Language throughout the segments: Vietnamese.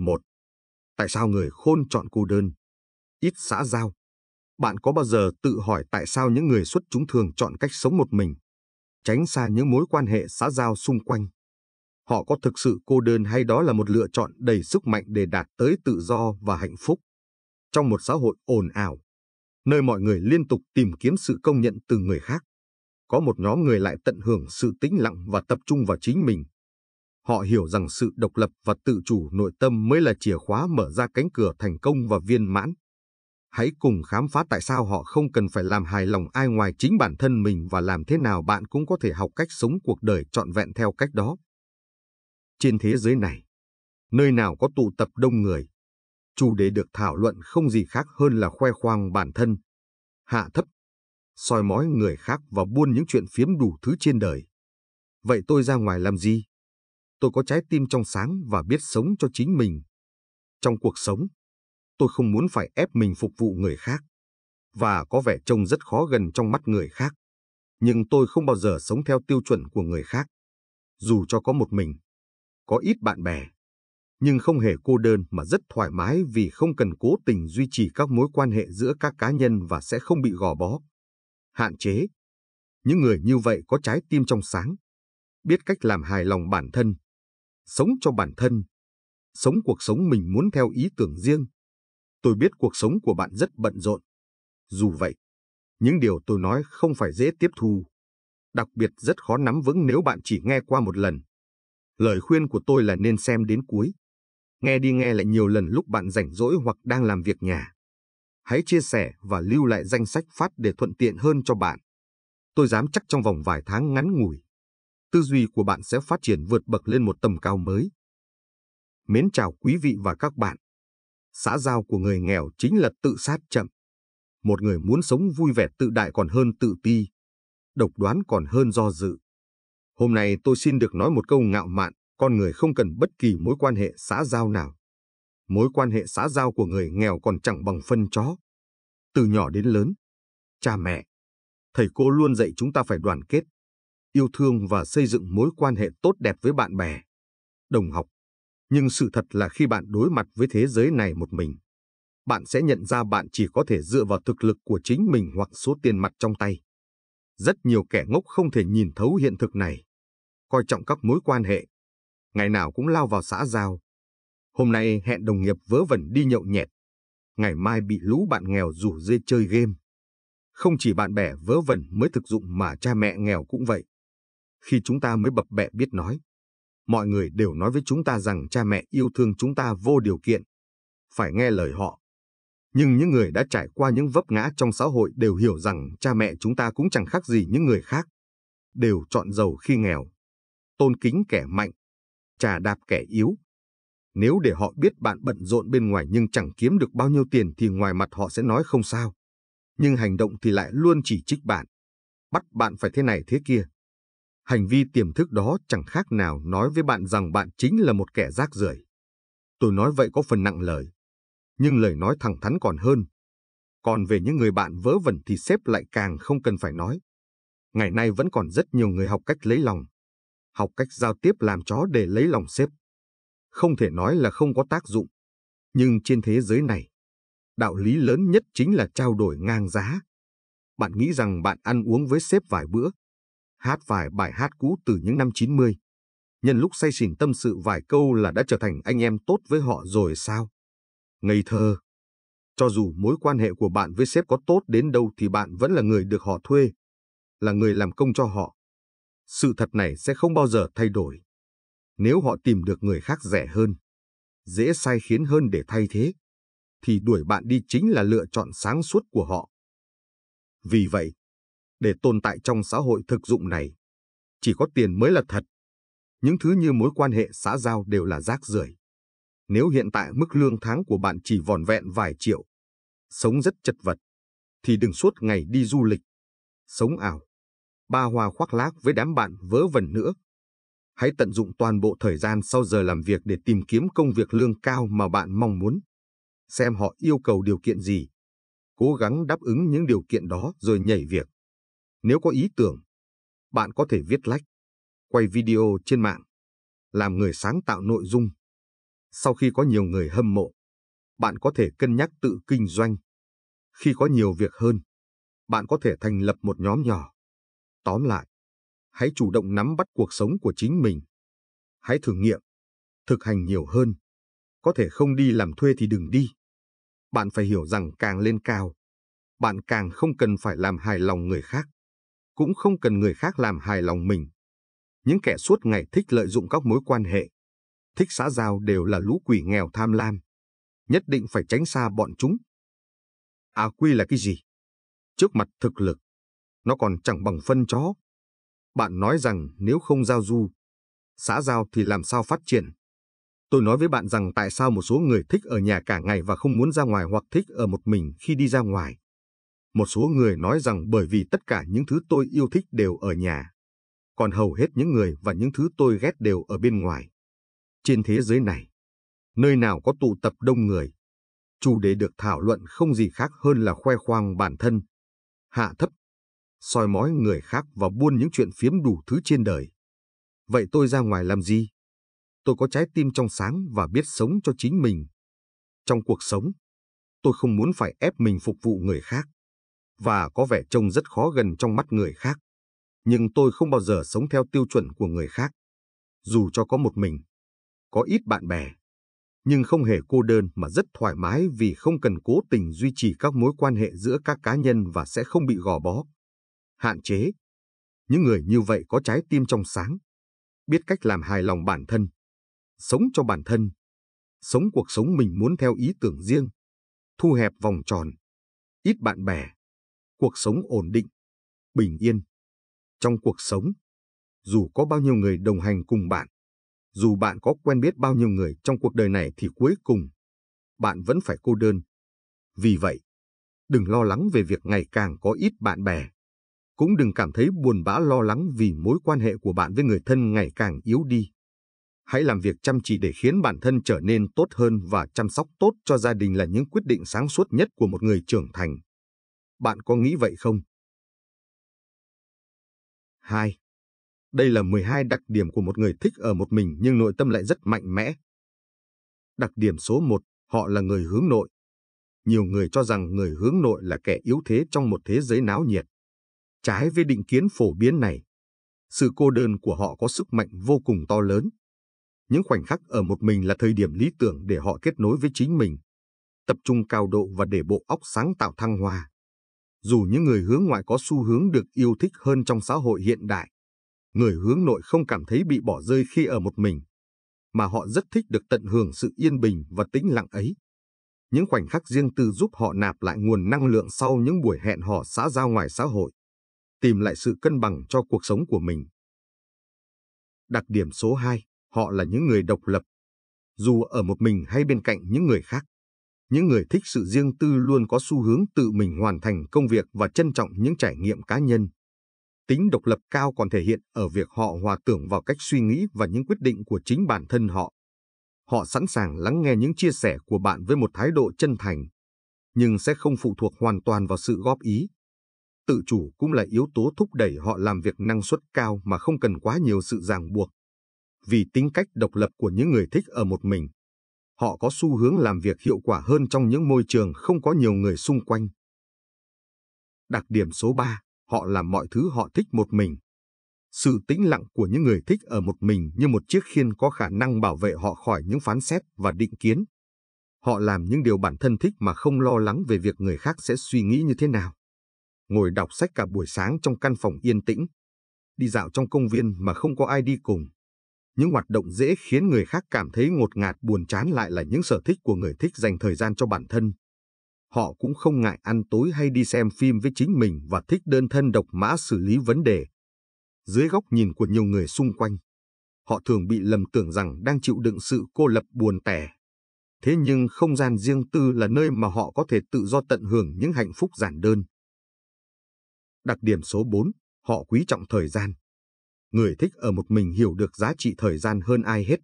1. Tại sao người khôn chọn cô đơn? Ít xã giao. Bạn có bao giờ tự hỏi tại sao những người xuất chúng thường chọn cách sống một mình? Tránh xa những mối quan hệ xã giao xung quanh. Họ có thực sự cô đơn hay đó là một lựa chọn đầy sức mạnh để đạt tới tự do và hạnh phúc? Trong một xã hội ồn ào, nơi mọi người liên tục tìm kiếm sự công nhận từ người khác, có một nhóm người lại tận hưởng sự tĩnh lặng và tập trung vào chính mình, Họ hiểu rằng sự độc lập và tự chủ nội tâm mới là chìa khóa mở ra cánh cửa thành công và viên mãn. Hãy cùng khám phá tại sao họ không cần phải làm hài lòng ai ngoài chính bản thân mình và làm thế nào bạn cũng có thể học cách sống cuộc đời trọn vẹn theo cách đó. Trên thế giới này, nơi nào có tụ tập đông người, chủ đề được thảo luận không gì khác hơn là khoe khoang bản thân, hạ thấp, soi mói người khác và buôn những chuyện phiếm đủ thứ trên đời. Vậy tôi ra ngoài làm gì? tôi có trái tim trong sáng và biết sống cho chính mình. Trong cuộc sống, tôi không muốn phải ép mình phục vụ người khác, và có vẻ trông rất khó gần trong mắt người khác. Nhưng tôi không bao giờ sống theo tiêu chuẩn của người khác. Dù cho có một mình, có ít bạn bè, nhưng không hề cô đơn mà rất thoải mái vì không cần cố tình duy trì các mối quan hệ giữa các cá nhân và sẽ không bị gò bó. Hạn chế. Những người như vậy có trái tim trong sáng, biết cách làm hài lòng bản thân sống cho bản thân, sống cuộc sống mình muốn theo ý tưởng riêng. Tôi biết cuộc sống của bạn rất bận rộn. Dù vậy, những điều tôi nói không phải dễ tiếp thu, đặc biệt rất khó nắm vững nếu bạn chỉ nghe qua một lần. Lời khuyên của tôi là nên xem đến cuối. Nghe đi nghe lại nhiều lần lúc bạn rảnh rỗi hoặc đang làm việc nhà. Hãy chia sẻ và lưu lại danh sách phát để thuận tiện hơn cho bạn. Tôi dám chắc trong vòng vài tháng ngắn ngủi, tư duy của bạn sẽ phát triển vượt bậc lên một tầm cao mới. Mến chào quý vị và các bạn. Xã giao của người nghèo chính là tự sát chậm. Một người muốn sống vui vẻ tự đại còn hơn tự ti, độc đoán còn hơn do dự. Hôm nay tôi xin được nói một câu ngạo mạn, con người không cần bất kỳ mối quan hệ xã giao nào. Mối quan hệ xã giao của người nghèo còn chẳng bằng phân chó. Từ nhỏ đến lớn, cha mẹ, thầy cô luôn dạy chúng ta phải đoàn kết, yêu thương và xây dựng mối quan hệ tốt đẹp với bạn bè, đồng học. Nhưng sự thật là khi bạn đối mặt với thế giới này một mình, bạn sẽ nhận ra bạn chỉ có thể dựa vào thực lực của chính mình hoặc số tiền mặt trong tay. Rất nhiều kẻ ngốc không thể nhìn thấu hiện thực này, coi trọng các mối quan hệ, ngày nào cũng lao vào xã giao. Hôm nay hẹn đồng nghiệp vớ vẩn đi nhậu nhẹt, ngày mai bị lũ bạn nghèo rủ dê chơi game. Không chỉ bạn bè vớ vẩn mới thực dụng mà cha mẹ nghèo cũng vậy khi chúng ta mới bập bẹ biết nói. Mọi người đều nói với chúng ta rằng cha mẹ yêu thương chúng ta vô điều kiện, phải nghe lời họ. Nhưng những người đã trải qua những vấp ngã trong xã hội đều hiểu rằng cha mẹ chúng ta cũng chẳng khác gì những người khác. Đều chọn giàu khi nghèo, tôn kính kẻ mạnh, trà đạp kẻ yếu. Nếu để họ biết bạn bận rộn bên ngoài nhưng chẳng kiếm được bao nhiêu tiền thì ngoài mặt họ sẽ nói không sao. Nhưng hành động thì lại luôn chỉ trích bạn. Bắt bạn phải thế này thế kia. Hành vi tiềm thức đó chẳng khác nào nói với bạn rằng bạn chính là một kẻ rác rưởi. Tôi nói vậy có phần nặng lời, nhưng lời nói thẳng thắn còn hơn. Còn về những người bạn vớ vẩn thì xếp lại càng không cần phải nói. Ngày nay vẫn còn rất nhiều người học cách lấy lòng, học cách giao tiếp làm chó để lấy lòng xếp. Không thể nói là không có tác dụng, nhưng trên thế giới này, đạo lý lớn nhất chính là trao đổi ngang giá. Bạn nghĩ rằng bạn ăn uống với sếp vài bữa, hát vài bài hát cũ từ những năm 90. Nhân lúc say xỉn tâm sự vài câu là đã trở thành anh em tốt với họ rồi sao? Ngây thơ! Cho dù mối quan hệ của bạn với sếp có tốt đến đâu thì bạn vẫn là người được họ thuê, là người làm công cho họ. Sự thật này sẽ không bao giờ thay đổi. Nếu họ tìm được người khác rẻ hơn, dễ sai khiến hơn để thay thế, thì đuổi bạn đi chính là lựa chọn sáng suốt của họ. Vì vậy, để tồn tại trong xã hội thực dụng này, chỉ có tiền mới là thật. Những thứ như mối quan hệ xã giao đều là rác rưởi. Nếu hiện tại mức lương tháng của bạn chỉ vòn vẹn vài triệu, sống rất chật vật, thì đừng suốt ngày đi du lịch, sống ảo, ba hoa khoác lác với đám bạn vớ vẩn nữa. Hãy tận dụng toàn bộ thời gian sau giờ làm việc để tìm kiếm công việc lương cao mà bạn mong muốn. Xem họ yêu cầu điều kiện gì. Cố gắng đáp ứng những điều kiện đó rồi nhảy việc. Nếu có ý tưởng, bạn có thể viết lách, quay video trên mạng, làm người sáng tạo nội dung. Sau khi có nhiều người hâm mộ, bạn có thể cân nhắc tự kinh doanh. Khi có nhiều việc hơn, bạn có thể thành lập một nhóm nhỏ. Tóm lại, hãy chủ động nắm bắt cuộc sống của chính mình. Hãy thử nghiệm, thực hành nhiều hơn. Có thể không đi làm thuê thì đừng đi. Bạn phải hiểu rằng càng lên cao, bạn càng không cần phải làm hài lòng người khác cũng không cần người khác làm hài lòng mình. Những kẻ suốt ngày thích lợi dụng các mối quan hệ, thích xã giao đều là lũ quỷ nghèo tham lam. Nhất định phải tránh xa bọn chúng. À quy là cái gì? Trước mặt thực lực, nó còn chẳng bằng phân chó. Bạn nói rằng nếu không giao du, xã giao thì làm sao phát triển? Tôi nói với bạn rằng tại sao một số người thích ở nhà cả ngày và không muốn ra ngoài hoặc thích ở một mình khi đi ra ngoài. Một số người nói rằng bởi vì tất cả những thứ tôi yêu thích đều ở nhà, còn hầu hết những người và những thứ tôi ghét đều ở bên ngoài. Trên thế giới này, nơi nào có tụ tập đông người, chủ đề được thảo luận không gì khác hơn là khoe khoang bản thân, hạ thấp, soi mói người khác và buôn những chuyện phiếm đủ thứ trên đời. Vậy tôi ra ngoài làm gì? Tôi có trái tim trong sáng và biết sống cho chính mình. Trong cuộc sống, tôi không muốn phải ép mình phục vụ người khác và có vẻ trông rất khó gần trong mắt người khác. Nhưng tôi không bao giờ sống theo tiêu chuẩn của người khác. Dù cho có một mình, có ít bạn bè, nhưng không hề cô đơn mà rất thoải mái vì không cần cố tình duy trì các mối quan hệ giữa các cá nhân và sẽ không bị gò bó. Hạn chế. Những người như vậy có trái tim trong sáng, biết cách làm hài lòng bản thân, sống cho bản thân, sống cuộc sống mình muốn theo ý tưởng riêng, thu hẹp vòng tròn, ít bạn bè, cuộc sống ổn định, bình yên. Trong cuộc sống, dù có bao nhiêu người đồng hành cùng bạn, dù bạn có quen biết bao nhiêu người trong cuộc đời này thì cuối cùng, bạn vẫn phải cô đơn. Vì vậy, đừng lo lắng về việc ngày càng có ít bạn bè. Cũng đừng cảm thấy buồn bã lo lắng vì mối quan hệ của bạn với người thân ngày càng yếu đi. Hãy làm việc chăm chỉ để khiến bản thân trở nên tốt hơn và chăm sóc tốt cho gia đình là những quyết định sáng suốt nhất của một người trưởng thành. Bạn có nghĩ vậy không? 2. Đây là 12 đặc điểm của một người thích ở một mình nhưng nội tâm lại rất mạnh mẽ. Đặc điểm số 1, họ là người hướng nội. Nhiều người cho rằng người hướng nội là kẻ yếu thế trong một thế giới náo nhiệt. Trái với định kiến phổ biến này, sự cô đơn của họ có sức mạnh vô cùng to lớn. Những khoảnh khắc ở một mình là thời điểm lý tưởng để họ kết nối với chính mình, tập trung cao độ và để bộ óc sáng tạo thăng hoa dù những người hướng ngoại có xu hướng được yêu thích hơn trong xã hội hiện đại, người hướng nội không cảm thấy bị bỏ rơi khi ở một mình, mà họ rất thích được tận hưởng sự yên bình và tĩnh lặng ấy. Những khoảnh khắc riêng tư giúp họ nạp lại nguồn năng lượng sau những buổi hẹn hò xã giao ngoài xã hội, tìm lại sự cân bằng cho cuộc sống của mình. Đặc điểm số 2, họ là những người độc lập. Dù ở một mình hay bên cạnh những người khác, những người thích sự riêng tư luôn có xu hướng tự mình hoàn thành công việc và trân trọng những trải nghiệm cá nhân. Tính độc lập cao còn thể hiện ở việc họ hòa tưởng vào cách suy nghĩ và những quyết định của chính bản thân họ. Họ sẵn sàng lắng nghe những chia sẻ của bạn với một thái độ chân thành, nhưng sẽ không phụ thuộc hoàn toàn vào sự góp ý. Tự chủ cũng là yếu tố thúc đẩy họ làm việc năng suất cao mà không cần quá nhiều sự ràng buộc. Vì tính cách độc lập của những người thích ở một mình, họ có xu hướng làm việc hiệu quả hơn trong những môi trường không có nhiều người xung quanh. Đặc điểm số 3, họ làm mọi thứ họ thích một mình. Sự tĩnh lặng của những người thích ở một mình như một chiếc khiên có khả năng bảo vệ họ khỏi những phán xét và định kiến. Họ làm những điều bản thân thích mà không lo lắng về việc người khác sẽ suy nghĩ như thế nào. Ngồi đọc sách cả buổi sáng trong căn phòng yên tĩnh. Đi dạo trong công viên mà không có ai đi cùng. Những hoạt động dễ khiến người khác cảm thấy ngột ngạt buồn chán lại là những sở thích của người thích dành thời gian cho bản thân. Họ cũng không ngại ăn tối hay đi xem phim với chính mình và thích đơn thân độc mã xử lý vấn đề. Dưới góc nhìn của nhiều người xung quanh, họ thường bị lầm tưởng rằng đang chịu đựng sự cô lập buồn tẻ. Thế nhưng không gian riêng tư là nơi mà họ có thể tự do tận hưởng những hạnh phúc giản đơn. Đặc điểm số 4, họ quý trọng thời gian người thích ở một mình hiểu được giá trị thời gian hơn ai hết.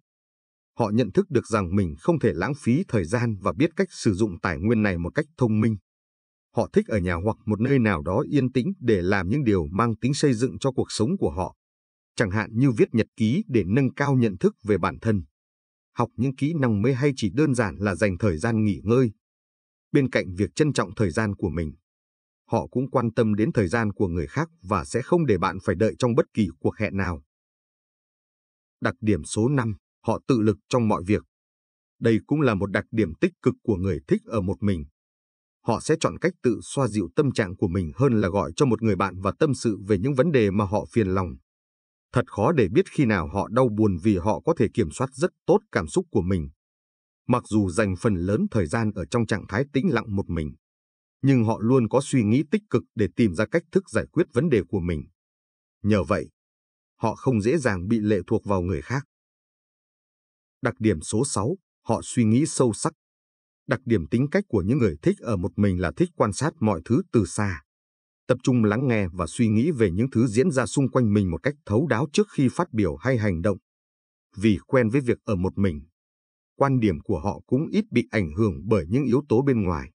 Họ nhận thức được rằng mình không thể lãng phí thời gian và biết cách sử dụng tài nguyên này một cách thông minh. Họ thích ở nhà hoặc một nơi nào đó yên tĩnh để làm những điều mang tính xây dựng cho cuộc sống của họ, chẳng hạn như viết nhật ký để nâng cao nhận thức về bản thân. Học những kỹ năng mới hay chỉ đơn giản là dành thời gian nghỉ ngơi. Bên cạnh việc trân trọng thời gian của mình, họ cũng quan tâm đến thời gian của người khác và sẽ không để bạn phải đợi trong bất kỳ cuộc hẹn nào. Đặc điểm số 5, họ tự lực trong mọi việc. Đây cũng là một đặc điểm tích cực của người thích ở một mình. Họ sẽ chọn cách tự xoa dịu tâm trạng của mình hơn là gọi cho một người bạn và tâm sự về những vấn đề mà họ phiền lòng. Thật khó để biết khi nào họ đau buồn vì họ có thể kiểm soát rất tốt cảm xúc của mình. Mặc dù dành phần lớn thời gian ở trong trạng thái tĩnh lặng một mình, nhưng họ luôn có suy nghĩ tích cực để tìm ra cách thức giải quyết vấn đề của mình. Nhờ vậy, họ không dễ dàng bị lệ thuộc vào người khác. Đặc điểm số 6, họ suy nghĩ sâu sắc. Đặc điểm tính cách của những người thích ở một mình là thích quan sát mọi thứ từ xa. Tập trung lắng nghe và suy nghĩ về những thứ diễn ra xung quanh mình một cách thấu đáo trước khi phát biểu hay hành động. Vì quen với việc ở một mình, quan điểm của họ cũng ít bị ảnh hưởng bởi những yếu tố bên ngoài.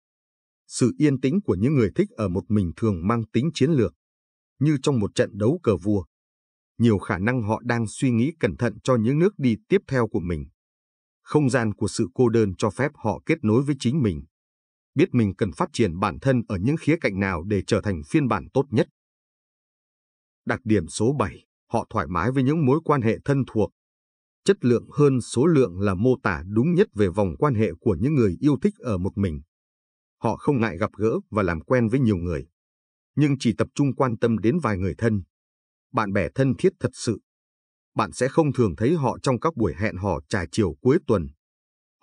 Sự yên tĩnh của những người thích ở một mình thường mang tính chiến lược, như trong một trận đấu cờ vua. Nhiều khả năng họ đang suy nghĩ cẩn thận cho những nước đi tiếp theo của mình. Không gian của sự cô đơn cho phép họ kết nối với chính mình. Biết mình cần phát triển bản thân ở những khía cạnh nào để trở thành phiên bản tốt nhất. Đặc điểm số 7, họ thoải mái với những mối quan hệ thân thuộc. Chất lượng hơn số lượng là mô tả đúng nhất về vòng quan hệ của những người yêu thích ở một mình. Họ không ngại gặp gỡ và làm quen với nhiều người, nhưng chỉ tập trung quan tâm đến vài người thân, bạn bè thân thiết thật sự. Bạn sẽ không thường thấy họ trong các buổi hẹn hò trà chiều cuối tuần.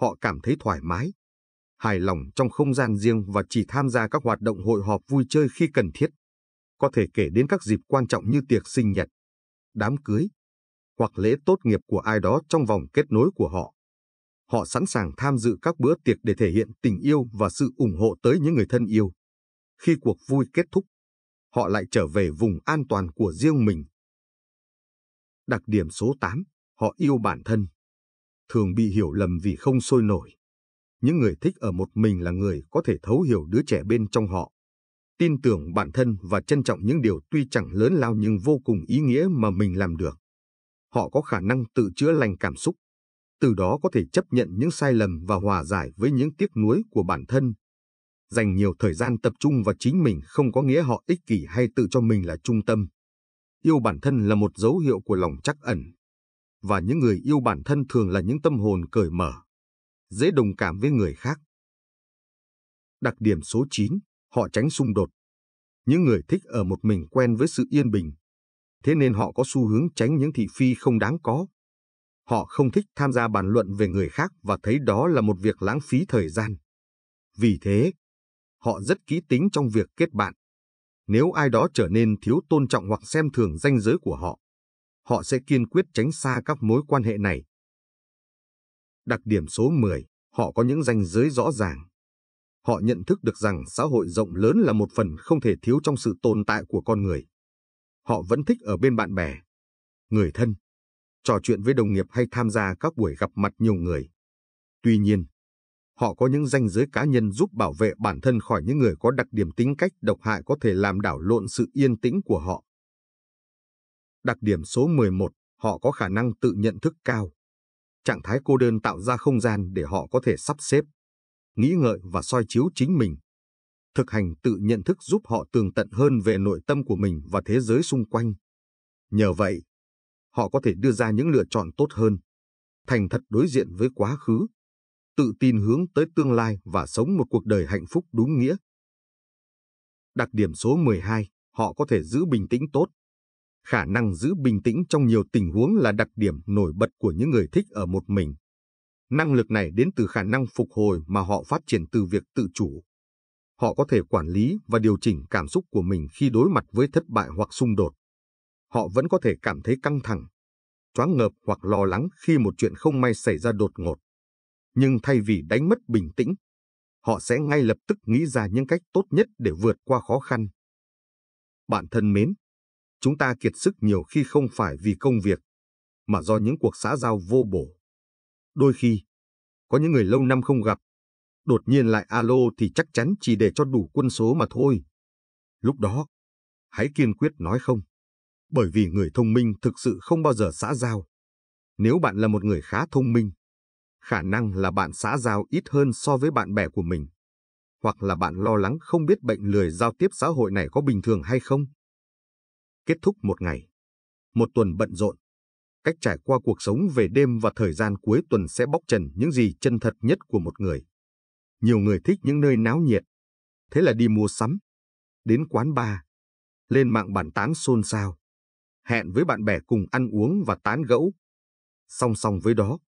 Họ cảm thấy thoải mái, hài lòng trong không gian riêng và chỉ tham gia các hoạt động hội họp vui chơi khi cần thiết. Có thể kể đến các dịp quan trọng như tiệc sinh nhật, đám cưới, hoặc lễ tốt nghiệp của ai đó trong vòng kết nối của họ họ sẵn sàng tham dự các bữa tiệc để thể hiện tình yêu và sự ủng hộ tới những người thân yêu. Khi cuộc vui kết thúc, họ lại trở về vùng an toàn của riêng mình. Đặc điểm số 8, họ yêu bản thân. Thường bị hiểu lầm vì không sôi nổi. Những người thích ở một mình là người có thể thấu hiểu đứa trẻ bên trong họ. Tin tưởng bản thân và trân trọng những điều tuy chẳng lớn lao nhưng vô cùng ý nghĩa mà mình làm được. Họ có khả năng tự chữa lành cảm xúc, từ đó có thể chấp nhận những sai lầm và hòa giải với những tiếc nuối của bản thân. Dành nhiều thời gian tập trung vào chính mình không có nghĩa họ ích kỷ hay tự cho mình là trung tâm. Yêu bản thân là một dấu hiệu của lòng chắc ẩn. Và những người yêu bản thân thường là những tâm hồn cởi mở, dễ đồng cảm với người khác. Đặc điểm số 9, họ tránh xung đột. Những người thích ở một mình quen với sự yên bình, thế nên họ có xu hướng tránh những thị phi không đáng có Họ không thích tham gia bàn luận về người khác và thấy đó là một việc lãng phí thời gian. Vì thế, họ rất kỹ tính trong việc kết bạn. Nếu ai đó trở nên thiếu tôn trọng hoặc xem thường danh giới của họ, họ sẽ kiên quyết tránh xa các mối quan hệ này. Đặc điểm số 10, họ có những danh giới rõ ràng. Họ nhận thức được rằng xã hội rộng lớn là một phần không thể thiếu trong sự tồn tại của con người. Họ vẫn thích ở bên bạn bè, người thân, trò chuyện với đồng nghiệp hay tham gia các buổi gặp mặt nhiều người. Tuy nhiên, họ có những danh giới cá nhân giúp bảo vệ bản thân khỏi những người có đặc điểm tính cách độc hại có thể làm đảo lộn sự yên tĩnh của họ. Đặc điểm số 11, họ có khả năng tự nhận thức cao. Trạng thái cô đơn tạo ra không gian để họ có thể sắp xếp, nghĩ ngợi và soi chiếu chính mình. Thực hành tự nhận thức giúp họ tường tận hơn về nội tâm của mình và thế giới xung quanh. Nhờ vậy, họ có thể đưa ra những lựa chọn tốt hơn, thành thật đối diện với quá khứ, tự tin hướng tới tương lai và sống một cuộc đời hạnh phúc đúng nghĩa. Đặc điểm số 12, họ có thể giữ bình tĩnh tốt. Khả năng giữ bình tĩnh trong nhiều tình huống là đặc điểm nổi bật của những người thích ở một mình. Năng lực này đến từ khả năng phục hồi mà họ phát triển từ việc tự chủ. Họ có thể quản lý và điều chỉnh cảm xúc của mình khi đối mặt với thất bại hoặc xung đột họ vẫn có thể cảm thấy căng thẳng, choáng ngợp hoặc lo lắng khi một chuyện không may xảy ra đột ngột. Nhưng thay vì đánh mất bình tĩnh, họ sẽ ngay lập tức nghĩ ra những cách tốt nhất để vượt qua khó khăn. Bạn thân mến, chúng ta kiệt sức nhiều khi không phải vì công việc, mà do những cuộc xã giao vô bổ. Đôi khi, có những người lâu năm không gặp, đột nhiên lại alo thì chắc chắn chỉ để cho đủ quân số mà thôi. Lúc đó, hãy kiên quyết nói không bởi vì người thông minh thực sự không bao giờ xã giao. Nếu bạn là một người khá thông minh, khả năng là bạn xã giao ít hơn so với bạn bè của mình, hoặc là bạn lo lắng không biết bệnh lười giao tiếp xã hội này có bình thường hay không. Kết thúc một ngày, một tuần bận rộn, cách trải qua cuộc sống về đêm và thời gian cuối tuần sẽ bóc trần những gì chân thật nhất của một người. Nhiều người thích những nơi náo nhiệt, thế là đi mua sắm, đến quán bar, lên mạng bàn tán xôn xao hẹn với bạn bè cùng ăn uống và tán gẫu. Song song với đó,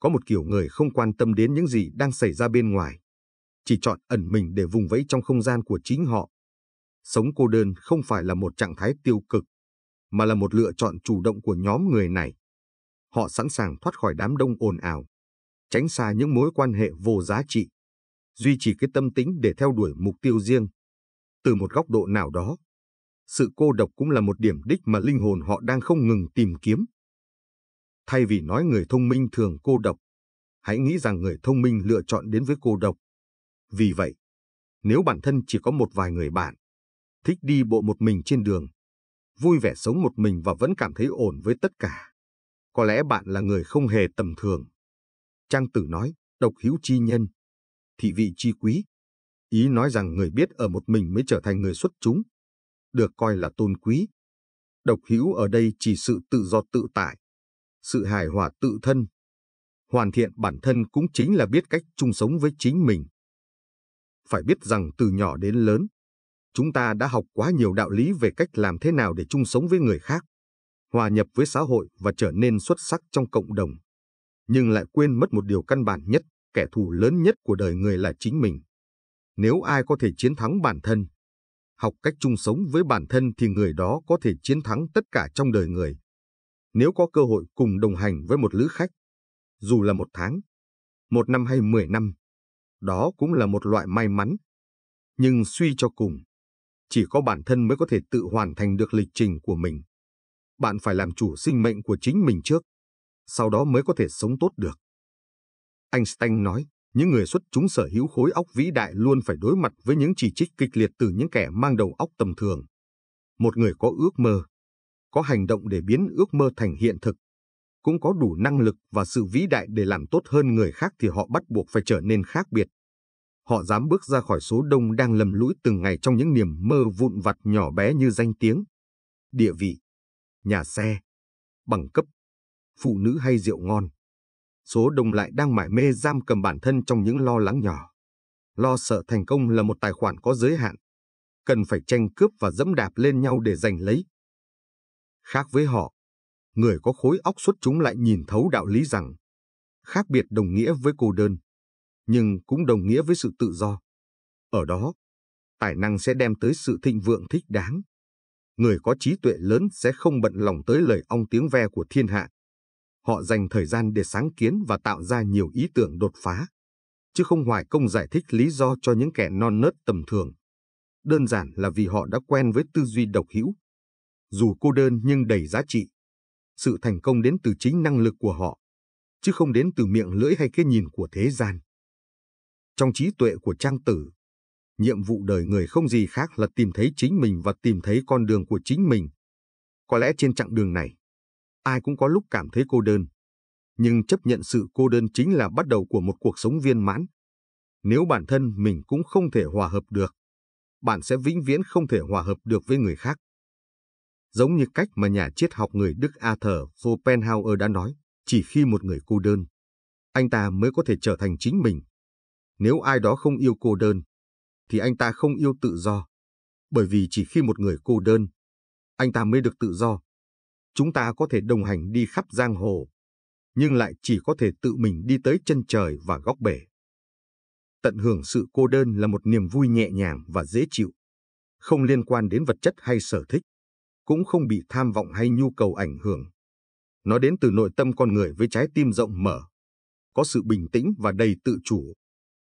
có một kiểu người không quan tâm đến những gì đang xảy ra bên ngoài, chỉ chọn ẩn mình để vùng vẫy trong không gian của chính họ. Sống cô đơn không phải là một trạng thái tiêu cực, mà là một lựa chọn chủ động của nhóm người này. Họ sẵn sàng thoát khỏi đám đông ồn ào, tránh xa những mối quan hệ vô giá trị, duy trì cái tâm tính để theo đuổi mục tiêu riêng. Từ một góc độ nào đó, sự cô độc cũng là một điểm đích mà linh hồn họ đang không ngừng tìm kiếm. Thay vì nói người thông minh thường cô độc, hãy nghĩ rằng người thông minh lựa chọn đến với cô độc. Vì vậy, nếu bản thân chỉ có một vài người bạn, thích đi bộ một mình trên đường, vui vẻ sống một mình và vẫn cảm thấy ổn với tất cả, có lẽ bạn là người không hề tầm thường. Trang tử nói, độc hữu chi nhân, thị vị chi quý. Ý nói rằng người biết ở một mình mới trở thành người xuất chúng, được coi là tôn quý. Độc hữu ở đây chỉ sự tự do tự tại, sự hài hòa tự thân. Hoàn thiện bản thân cũng chính là biết cách chung sống với chính mình. Phải biết rằng từ nhỏ đến lớn, chúng ta đã học quá nhiều đạo lý về cách làm thế nào để chung sống với người khác, hòa nhập với xã hội và trở nên xuất sắc trong cộng đồng. Nhưng lại quên mất một điều căn bản nhất, kẻ thù lớn nhất của đời người là chính mình. Nếu ai có thể chiến thắng bản thân, học cách chung sống với bản thân thì người đó có thể chiến thắng tất cả trong đời người. Nếu có cơ hội cùng đồng hành với một lữ khách, dù là một tháng, một năm hay mười năm, đó cũng là một loại may mắn. Nhưng suy cho cùng, chỉ có bản thân mới có thể tự hoàn thành được lịch trình của mình. Bạn phải làm chủ sinh mệnh của chính mình trước, sau đó mới có thể sống tốt được. Einstein nói những người xuất chúng sở hữu khối óc vĩ đại luôn phải đối mặt với những chỉ trích kịch liệt từ những kẻ mang đầu óc tầm thường. Một người có ước mơ, có hành động để biến ước mơ thành hiện thực, cũng có đủ năng lực và sự vĩ đại để làm tốt hơn người khác thì họ bắt buộc phải trở nên khác biệt. Họ dám bước ra khỏi số đông đang lầm lũi từng ngày trong những niềm mơ vụn vặt nhỏ bé như danh tiếng, địa vị, nhà xe, bằng cấp, phụ nữ hay rượu ngon số đông lại đang mải mê giam cầm bản thân trong những lo lắng nhỏ. Lo sợ thành công là một tài khoản có giới hạn, cần phải tranh cướp và dẫm đạp lên nhau để giành lấy. Khác với họ, người có khối óc xuất chúng lại nhìn thấu đạo lý rằng khác biệt đồng nghĩa với cô đơn, nhưng cũng đồng nghĩa với sự tự do. Ở đó, tài năng sẽ đem tới sự thịnh vượng thích đáng. Người có trí tuệ lớn sẽ không bận lòng tới lời ong tiếng ve của thiên hạ, họ dành thời gian để sáng kiến và tạo ra nhiều ý tưởng đột phá, chứ không hoài công giải thích lý do cho những kẻ non nớt tầm thường. Đơn giản là vì họ đã quen với tư duy độc hữu. Dù cô đơn nhưng đầy giá trị. Sự thành công đến từ chính năng lực của họ, chứ không đến từ miệng lưỡi hay cái nhìn của thế gian. Trong trí tuệ của trang tử, nhiệm vụ đời người không gì khác là tìm thấy chính mình và tìm thấy con đường của chính mình. Có lẽ trên chặng đường này, ai cũng có lúc cảm thấy cô đơn. Nhưng chấp nhận sự cô đơn chính là bắt đầu của một cuộc sống viên mãn. Nếu bản thân mình cũng không thể hòa hợp được, bạn sẽ vĩnh viễn không thể hòa hợp được với người khác. Giống như cách mà nhà triết học người Đức Arthur Schopenhauer đã nói, chỉ khi một người cô đơn, anh ta mới có thể trở thành chính mình. Nếu ai đó không yêu cô đơn, thì anh ta không yêu tự do. Bởi vì chỉ khi một người cô đơn, anh ta mới được tự do chúng ta có thể đồng hành đi khắp giang hồ, nhưng lại chỉ có thể tự mình đi tới chân trời và góc bể. Tận hưởng sự cô đơn là một niềm vui nhẹ nhàng và dễ chịu, không liên quan đến vật chất hay sở thích, cũng không bị tham vọng hay nhu cầu ảnh hưởng. Nó đến từ nội tâm con người với trái tim rộng mở, có sự bình tĩnh và đầy tự chủ.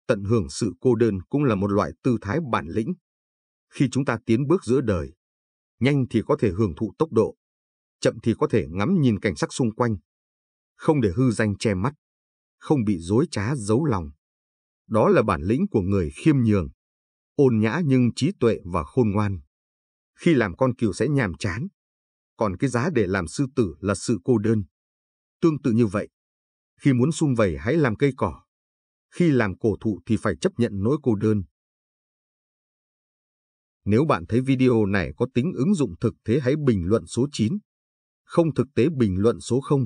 Tận hưởng sự cô đơn cũng là một loại tư thái bản lĩnh. Khi chúng ta tiến bước giữa đời, nhanh thì có thể hưởng thụ tốc độ, chậm thì có thể ngắm nhìn cảnh sắc xung quanh, không để hư danh che mắt, không bị dối trá giấu lòng. Đó là bản lĩnh của người khiêm nhường, ôn nhã nhưng trí tuệ và khôn ngoan. Khi làm con cừu sẽ nhàm chán, còn cái giá để làm sư tử là sự cô đơn. Tương tự như vậy, khi muốn sung vầy hãy làm cây cỏ, khi làm cổ thụ thì phải chấp nhận nỗi cô đơn. Nếu bạn thấy video này có tính ứng dụng thực thế hãy bình luận số 9 không thực tế bình luận số 0.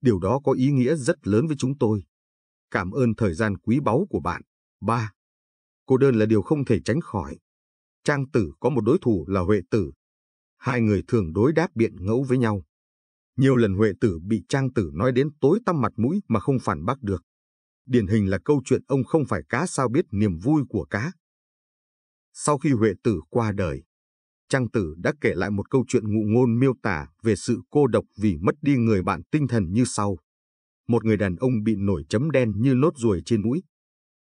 Điều đó có ý nghĩa rất lớn với chúng tôi. Cảm ơn thời gian quý báu của bạn. 3. Cô đơn là điều không thể tránh khỏi. Trang tử có một đối thủ là Huệ tử. Hai người thường đối đáp biện ngẫu với nhau. Nhiều lần Huệ tử bị Trang tử nói đến tối tăm mặt mũi mà không phản bác được. Điển hình là câu chuyện ông không phải cá sao biết niềm vui của cá. Sau khi Huệ tử qua đời, Trang Tử đã kể lại một câu chuyện ngụ ngôn miêu tả về sự cô độc vì mất đi người bạn tinh thần như sau. Một người đàn ông bị nổi chấm đen như nốt ruồi trên mũi.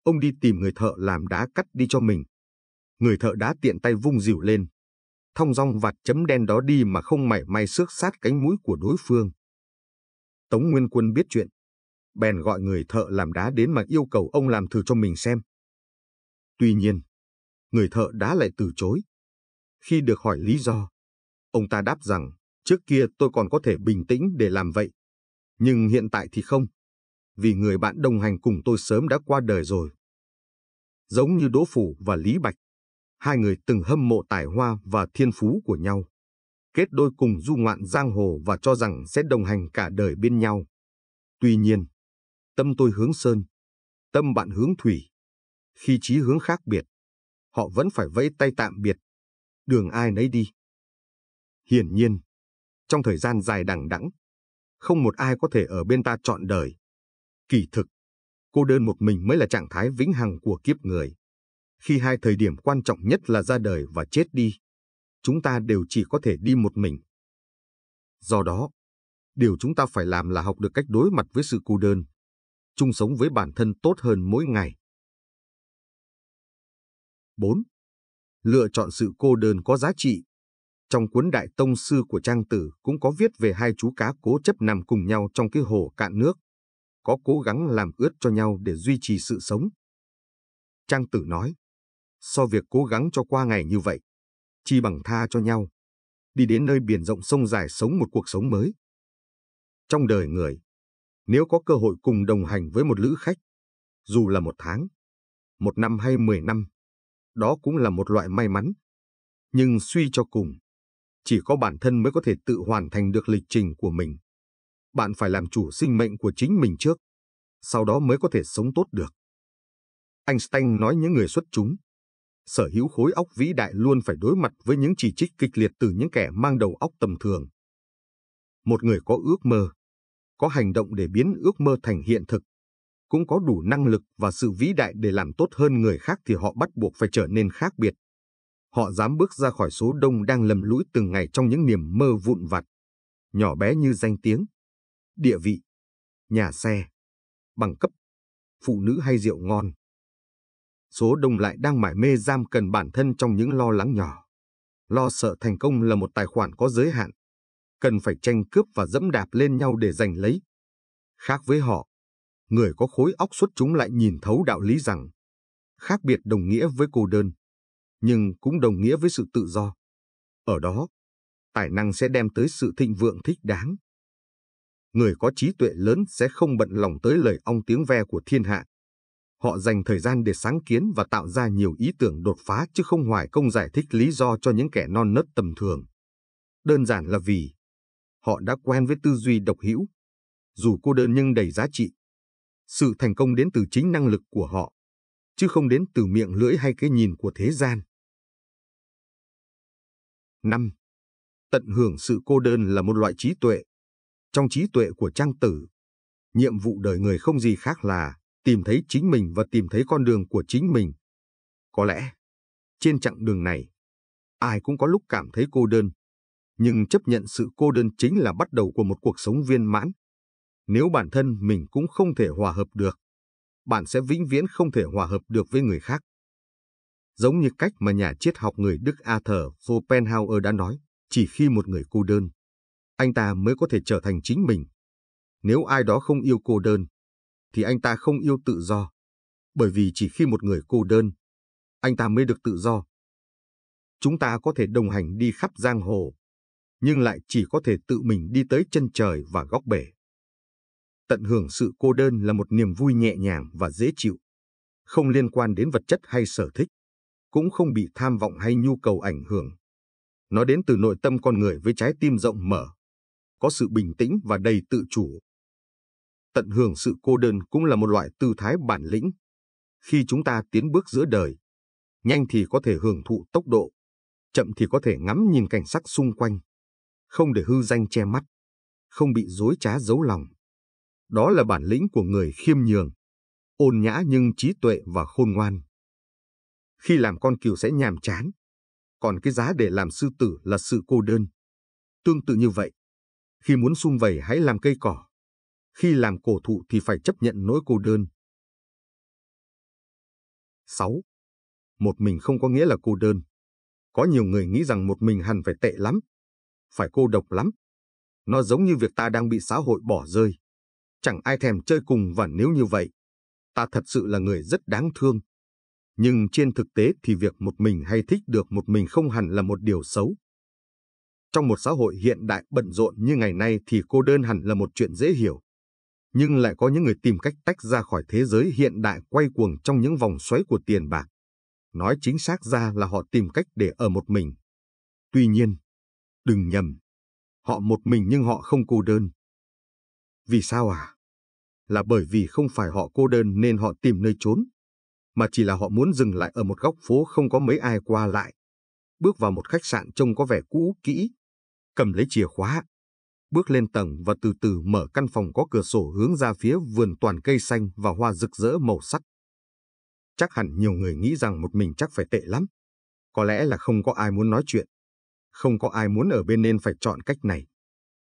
Ông đi tìm người thợ làm đá cắt đi cho mình. Người thợ đá tiện tay vung dìu lên. Thong dong vặt chấm đen đó đi mà không mảy may xước sát cánh mũi của đối phương. Tống Nguyên Quân biết chuyện. Bèn gọi người thợ làm đá đến mà yêu cầu ông làm thử cho mình xem. Tuy nhiên, người thợ đá lại từ chối khi được hỏi lý do. Ông ta đáp rằng, trước kia tôi còn có thể bình tĩnh để làm vậy, nhưng hiện tại thì không, vì người bạn đồng hành cùng tôi sớm đã qua đời rồi. Giống như Đỗ Phủ và Lý Bạch, hai người từng hâm mộ tài hoa và thiên phú của nhau, kết đôi cùng du ngoạn giang hồ và cho rằng sẽ đồng hành cả đời bên nhau. Tuy nhiên, tâm tôi hướng sơn, tâm bạn hướng thủy, khi trí hướng khác biệt, họ vẫn phải vẫy tay tạm biệt đường ai nấy đi. Hiển nhiên, trong thời gian dài đằng đẵng, không một ai có thể ở bên ta trọn đời. Kỳ thực, cô đơn một mình mới là trạng thái vĩnh hằng của kiếp người. Khi hai thời điểm quan trọng nhất là ra đời và chết đi, chúng ta đều chỉ có thể đi một mình. Do đó, điều chúng ta phải làm là học được cách đối mặt với sự cô đơn, chung sống với bản thân tốt hơn mỗi ngày. 4 lựa chọn sự cô đơn có giá trị. Trong cuốn Đại Tông Sư của Trang Tử cũng có viết về hai chú cá cố chấp nằm cùng nhau trong cái hồ cạn nước, có cố gắng làm ướt cho nhau để duy trì sự sống. Trang Tử nói, so việc cố gắng cho qua ngày như vậy, chi bằng tha cho nhau, đi đến nơi biển rộng sông dài sống một cuộc sống mới. Trong đời người, nếu có cơ hội cùng đồng hành với một lữ khách, dù là một tháng, một năm hay mười năm, đó cũng là một loại may mắn. Nhưng suy cho cùng, chỉ có bản thân mới có thể tự hoàn thành được lịch trình của mình. Bạn phải làm chủ sinh mệnh của chính mình trước, sau đó mới có thể sống tốt được. Einstein nói những người xuất chúng, sở hữu khối óc vĩ đại luôn phải đối mặt với những chỉ trích kịch liệt từ những kẻ mang đầu óc tầm thường. Một người có ước mơ, có hành động để biến ước mơ thành hiện thực, cũng có đủ năng lực và sự vĩ đại để làm tốt hơn người khác thì họ bắt buộc phải trở nên khác biệt. Họ dám bước ra khỏi số đông đang lầm lũi từng ngày trong những niềm mơ vụn vặt, nhỏ bé như danh tiếng, địa vị, nhà xe, bằng cấp, phụ nữ hay rượu ngon. Số đông lại đang mải mê giam cần bản thân trong những lo lắng nhỏ. Lo sợ thành công là một tài khoản có giới hạn, cần phải tranh cướp và dẫm đạp lên nhau để giành lấy. Khác với họ, người có khối óc xuất chúng lại nhìn thấu đạo lý rằng khác biệt đồng nghĩa với cô đơn, nhưng cũng đồng nghĩa với sự tự do. Ở đó, tài năng sẽ đem tới sự thịnh vượng thích đáng. Người có trí tuệ lớn sẽ không bận lòng tới lời ong tiếng ve của thiên hạ. Họ dành thời gian để sáng kiến và tạo ra nhiều ý tưởng đột phá chứ không hoài công giải thích lý do cho những kẻ non nớt tầm thường. Đơn giản là vì họ đã quen với tư duy độc hữu, dù cô đơn nhưng đầy giá trị. Sự thành công đến từ chính năng lực của họ, chứ không đến từ miệng lưỡi hay cái nhìn của thế gian. 5. Tận hưởng sự cô đơn là một loại trí tuệ. Trong trí tuệ của trang tử, nhiệm vụ đời người không gì khác là tìm thấy chính mình và tìm thấy con đường của chính mình. Có lẽ, trên chặng đường này, ai cũng có lúc cảm thấy cô đơn, nhưng chấp nhận sự cô đơn chính là bắt đầu của một cuộc sống viên mãn nếu bản thân mình cũng không thể hòa hợp được, bạn sẽ vĩnh viễn không thể hòa hợp được với người khác. Giống như cách mà nhà triết học người Đức Arthur Schopenhauer đã nói, chỉ khi một người cô đơn, anh ta mới có thể trở thành chính mình. Nếu ai đó không yêu cô đơn, thì anh ta không yêu tự do, bởi vì chỉ khi một người cô đơn, anh ta mới được tự do. Chúng ta có thể đồng hành đi khắp giang hồ, nhưng lại chỉ có thể tự mình đi tới chân trời và góc bể tận hưởng sự cô đơn là một niềm vui nhẹ nhàng và dễ chịu, không liên quan đến vật chất hay sở thích, cũng không bị tham vọng hay nhu cầu ảnh hưởng. Nó đến từ nội tâm con người với trái tim rộng mở, có sự bình tĩnh và đầy tự chủ. Tận hưởng sự cô đơn cũng là một loại tư thái bản lĩnh. Khi chúng ta tiến bước giữa đời, nhanh thì có thể hưởng thụ tốc độ, chậm thì có thể ngắm nhìn cảnh sắc xung quanh, không để hư danh che mắt, không bị dối trá giấu lòng. Đó là bản lĩnh của người khiêm nhường, ôn nhã nhưng trí tuệ và khôn ngoan. Khi làm con cừu sẽ nhàm chán, còn cái giá để làm sư tử là sự cô đơn. Tương tự như vậy, khi muốn sum vầy hãy làm cây cỏ, khi làm cổ thụ thì phải chấp nhận nỗi cô đơn. 6. Một mình không có nghĩa là cô đơn. Có nhiều người nghĩ rằng một mình hẳn phải tệ lắm, phải cô độc lắm. Nó giống như việc ta đang bị xã hội bỏ rơi chẳng ai thèm chơi cùng và nếu như vậy, ta thật sự là người rất đáng thương. Nhưng trên thực tế thì việc một mình hay thích được một mình không hẳn là một điều xấu. Trong một xã hội hiện đại bận rộn như ngày nay thì cô đơn hẳn là một chuyện dễ hiểu. Nhưng lại có những người tìm cách tách ra khỏi thế giới hiện đại quay cuồng trong những vòng xoáy của tiền bạc. Nói chính xác ra là họ tìm cách để ở một mình. Tuy nhiên, đừng nhầm. Họ một mình nhưng họ không cô đơn. Vì sao à? là bởi vì không phải họ cô đơn nên họ tìm nơi trốn, mà chỉ là họ muốn dừng lại ở một góc phố không có mấy ai qua lại. Bước vào một khách sạn trông có vẻ cũ kỹ, cầm lấy chìa khóa, bước lên tầng và từ từ mở căn phòng có cửa sổ hướng ra phía vườn toàn cây xanh và hoa rực rỡ màu sắc. Chắc hẳn nhiều người nghĩ rằng một mình chắc phải tệ lắm. Có lẽ là không có ai muốn nói chuyện. Không có ai muốn ở bên nên phải chọn cách này.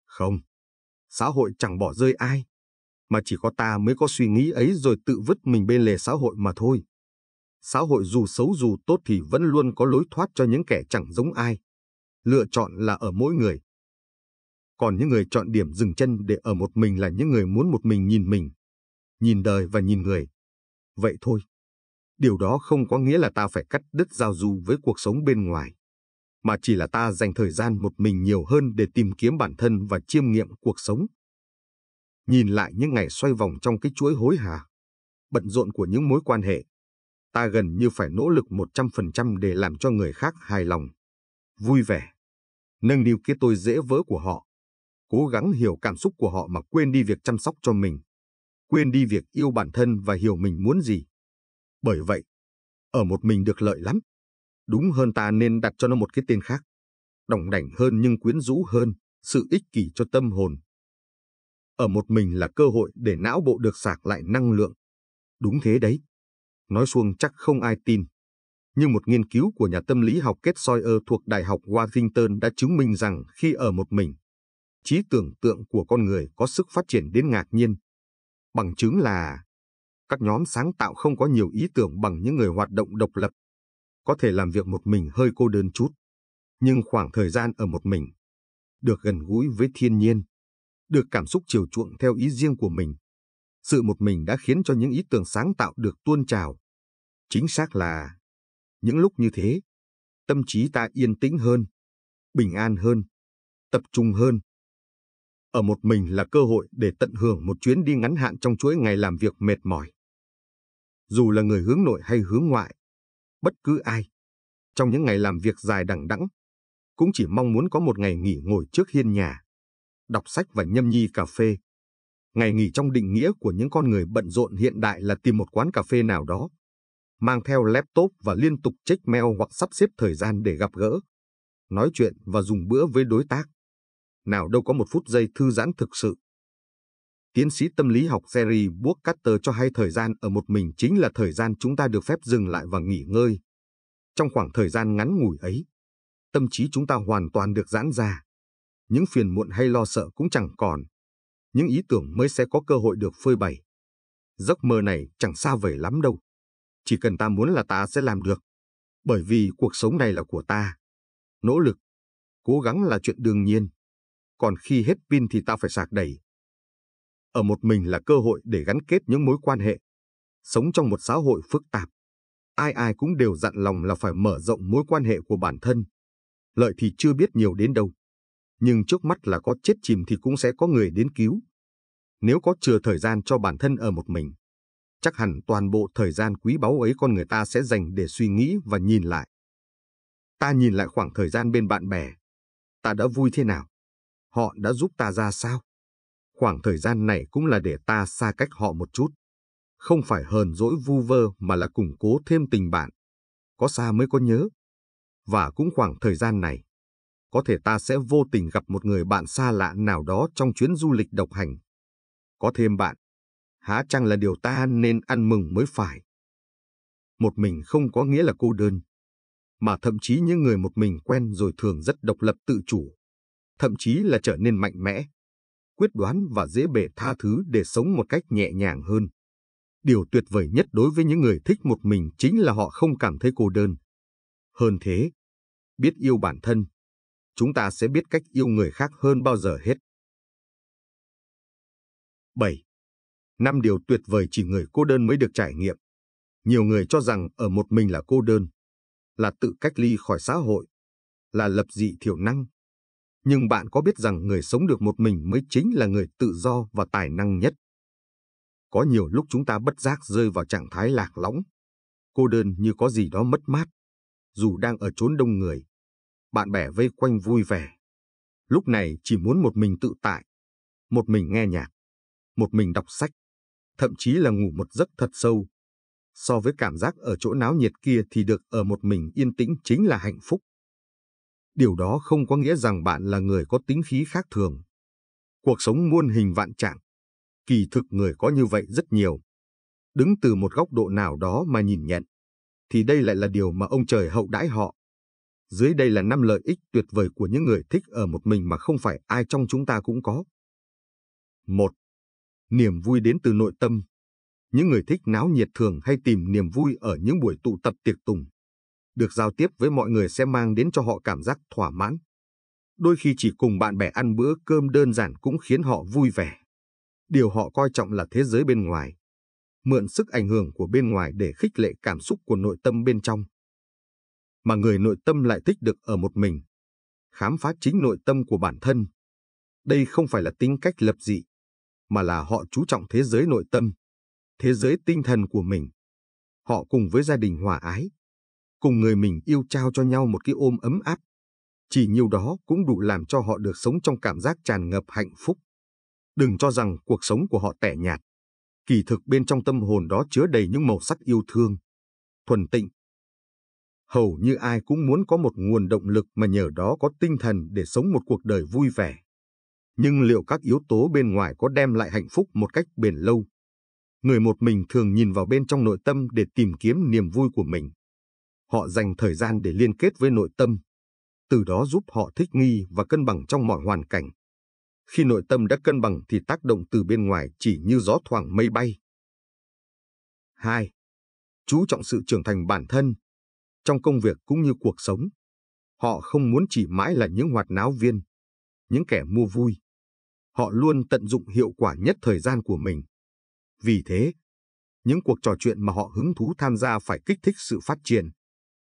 Không, xã hội chẳng bỏ rơi ai mà chỉ có ta mới có suy nghĩ ấy rồi tự vứt mình bên lề xã hội mà thôi. Xã hội dù xấu dù tốt thì vẫn luôn có lối thoát cho những kẻ chẳng giống ai. Lựa chọn là ở mỗi người. Còn những người chọn điểm dừng chân để ở một mình là những người muốn một mình nhìn mình, nhìn đời và nhìn người. Vậy thôi. Điều đó không có nghĩa là ta phải cắt đứt giao du với cuộc sống bên ngoài, mà chỉ là ta dành thời gian một mình nhiều hơn để tìm kiếm bản thân và chiêm nghiệm cuộc sống. Nhìn lại những ngày xoay vòng trong cái chuỗi hối hả, bận rộn của những mối quan hệ, ta gần như phải nỗ lực 100% để làm cho người khác hài lòng, vui vẻ, nâng niu cái tôi dễ vỡ của họ, cố gắng hiểu cảm xúc của họ mà quên đi việc chăm sóc cho mình, quên đi việc yêu bản thân và hiểu mình muốn gì. Bởi vậy, ở một mình được lợi lắm. Đúng hơn ta nên đặt cho nó một cái tên khác. đồng đảnh hơn nhưng quyến rũ hơn, sự ích kỷ cho tâm hồn, ở một mình là cơ hội để não bộ được sạc lại năng lượng. Đúng thế đấy. Nói xuông chắc không ai tin. Nhưng một nghiên cứu của nhà tâm lý học Kết Sawyer thuộc Đại học Washington đã chứng minh rằng khi ở một mình, trí tưởng tượng của con người có sức phát triển đến ngạc nhiên. Bằng chứng là các nhóm sáng tạo không có nhiều ý tưởng bằng những người hoạt động độc lập. Có thể làm việc một mình hơi cô đơn chút, nhưng khoảng thời gian ở một mình được gần gũi với thiên nhiên được cảm xúc chiều chuộng theo ý riêng của mình. Sự một mình đã khiến cho những ý tưởng sáng tạo được tuôn trào. Chính xác là, những lúc như thế, tâm trí ta yên tĩnh hơn, bình an hơn, tập trung hơn. Ở một mình là cơ hội để tận hưởng một chuyến đi ngắn hạn trong chuỗi ngày làm việc mệt mỏi. Dù là người hướng nội hay hướng ngoại, bất cứ ai, trong những ngày làm việc dài đằng đẵng, cũng chỉ mong muốn có một ngày nghỉ ngồi trước hiên nhà đọc sách và nhâm nhi cà phê. Ngày nghỉ trong định nghĩa của những con người bận rộn hiện đại là tìm một quán cà phê nào đó, mang theo laptop và liên tục check mail hoặc sắp xếp thời gian để gặp gỡ, nói chuyện và dùng bữa với đối tác. Nào đâu có một phút giây thư giãn thực sự. Tiến sĩ tâm lý học Jerry Burkhalter cho hay thời gian ở một mình chính là thời gian chúng ta được phép dừng lại và nghỉ ngơi. Trong khoảng thời gian ngắn ngủi ấy, tâm trí chúng ta hoàn toàn được giãn ra, những phiền muộn hay lo sợ cũng chẳng còn. Những ý tưởng mới sẽ có cơ hội được phơi bày. Giấc mơ này chẳng xa vời lắm đâu. Chỉ cần ta muốn là ta sẽ làm được. Bởi vì cuộc sống này là của ta. Nỗ lực, cố gắng là chuyện đương nhiên. Còn khi hết pin thì ta phải sạc đầy. Ở một mình là cơ hội để gắn kết những mối quan hệ. Sống trong một xã hội phức tạp, ai ai cũng đều dặn lòng là phải mở rộng mối quan hệ của bản thân. Lợi thì chưa biết nhiều đến đâu, nhưng trước mắt là có chết chìm thì cũng sẽ có người đến cứu. Nếu có chừa thời gian cho bản thân ở một mình, chắc hẳn toàn bộ thời gian quý báu ấy con người ta sẽ dành để suy nghĩ và nhìn lại. Ta nhìn lại khoảng thời gian bên bạn bè. Ta đã vui thế nào? Họ đã giúp ta ra sao? Khoảng thời gian này cũng là để ta xa cách họ một chút. Không phải hờn dỗi vu vơ mà là củng cố thêm tình bạn. Có xa mới có nhớ. Và cũng khoảng thời gian này, có thể ta sẽ vô tình gặp một người bạn xa lạ nào đó trong chuyến du lịch độc hành. Có thêm bạn, há chăng là điều ta nên ăn mừng mới phải. Một mình không có nghĩa là cô đơn, mà thậm chí những người một mình quen rồi thường rất độc lập tự chủ, thậm chí là trở nên mạnh mẽ, quyết đoán và dễ bề tha thứ để sống một cách nhẹ nhàng hơn. Điều tuyệt vời nhất đối với những người thích một mình chính là họ không cảm thấy cô đơn. Hơn thế, biết yêu bản thân, chúng ta sẽ biết cách yêu người khác hơn bao giờ hết. 7. Năm điều tuyệt vời chỉ người cô đơn mới được trải nghiệm. Nhiều người cho rằng ở một mình là cô đơn, là tự cách ly khỏi xã hội, là lập dị thiểu năng. Nhưng bạn có biết rằng người sống được một mình mới chính là người tự do và tài năng nhất. Có nhiều lúc chúng ta bất giác rơi vào trạng thái lạc lõng, cô đơn như có gì đó mất mát, dù đang ở chốn đông người bạn bè vây quanh vui vẻ. Lúc này chỉ muốn một mình tự tại, một mình nghe nhạc, một mình đọc sách, thậm chí là ngủ một giấc thật sâu. So với cảm giác ở chỗ náo nhiệt kia thì được ở một mình yên tĩnh chính là hạnh phúc. Điều đó không có nghĩa rằng bạn là người có tính khí khác thường. Cuộc sống muôn hình vạn trạng. Kỳ thực người có như vậy rất nhiều. Đứng từ một góc độ nào đó mà nhìn nhận, thì đây lại là điều mà ông trời hậu đãi họ. Dưới đây là năm lợi ích tuyệt vời của những người thích ở một mình mà không phải ai trong chúng ta cũng có. 1. Niềm vui đến từ nội tâm. Những người thích náo nhiệt thường hay tìm niềm vui ở những buổi tụ tập tiệc tùng. Được giao tiếp với mọi người sẽ mang đến cho họ cảm giác thỏa mãn. Đôi khi chỉ cùng bạn bè ăn bữa cơm đơn giản cũng khiến họ vui vẻ. Điều họ coi trọng là thế giới bên ngoài. Mượn sức ảnh hưởng của bên ngoài để khích lệ cảm xúc của nội tâm bên trong mà người nội tâm lại thích được ở một mình. Khám phá chính nội tâm của bản thân. Đây không phải là tính cách lập dị, mà là họ chú trọng thế giới nội tâm, thế giới tinh thần của mình. Họ cùng với gia đình hòa ái, cùng người mình yêu trao cho nhau một cái ôm ấm áp. Chỉ nhiều đó cũng đủ làm cho họ được sống trong cảm giác tràn ngập hạnh phúc. Đừng cho rằng cuộc sống của họ tẻ nhạt. Kỳ thực bên trong tâm hồn đó chứa đầy những màu sắc yêu thương, thuần tịnh, hầu như ai cũng muốn có một nguồn động lực mà nhờ đó có tinh thần để sống một cuộc đời vui vẻ. Nhưng liệu các yếu tố bên ngoài có đem lại hạnh phúc một cách bền lâu? Người một mình thường nhìn vào bên trong nội tâm để tìm kiếm niềm vui của mình. Họ dành thời gian để liên kết với nội tâm, từ đó giúp họ thích nghi và cân bằng trong mọi hoàn cảnh. Khi nội tâm đã cân bằng thì tác động từ bên ngoài chỉ như gió thoảng mây bay. 2. Chú trọng sự trưởng thành bản thân trong công việc cũng như cuộc sống. Họ không muốn chỉ mãi là những hoạt náo viên, những kẻ mua vui. Họ luôn tận dụng hiệu quả nhất thời gian của mình. Vì thế, những cuộc trò chuyện mà họ hứng thú tham gia phải kích thích sự phát triển,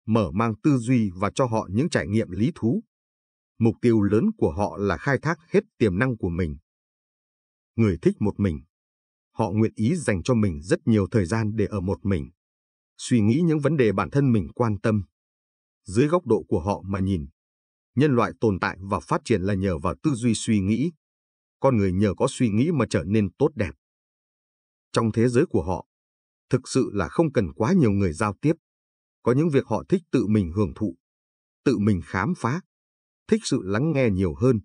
mở mang tư duy và cho họ những trải nghiệm lý thú. Mục tiêu lớn của họ là khai thác hết tiềm năng của mình. Người thích một mình. Họ nguyện ý dành cho mình rất nhiều thời gian để ở một mình suy nghĩ những vấn đề bản thân mình quan tâm. Dưới góc độ của họ mà nhìn, nhân loại tồn tại và phát triển là nhờ vào tư duy suy nghĩ. Con người nhờ có suy nghĩ mà trở nên tốt đẹp. Trong thế giới của họ, thực sự là không cần quá nhiều người giao tiếp. Có những việc họ thích tự mình hưởng thụ, tự mình khám phá, thích sự lắng nghe nhiều hơn.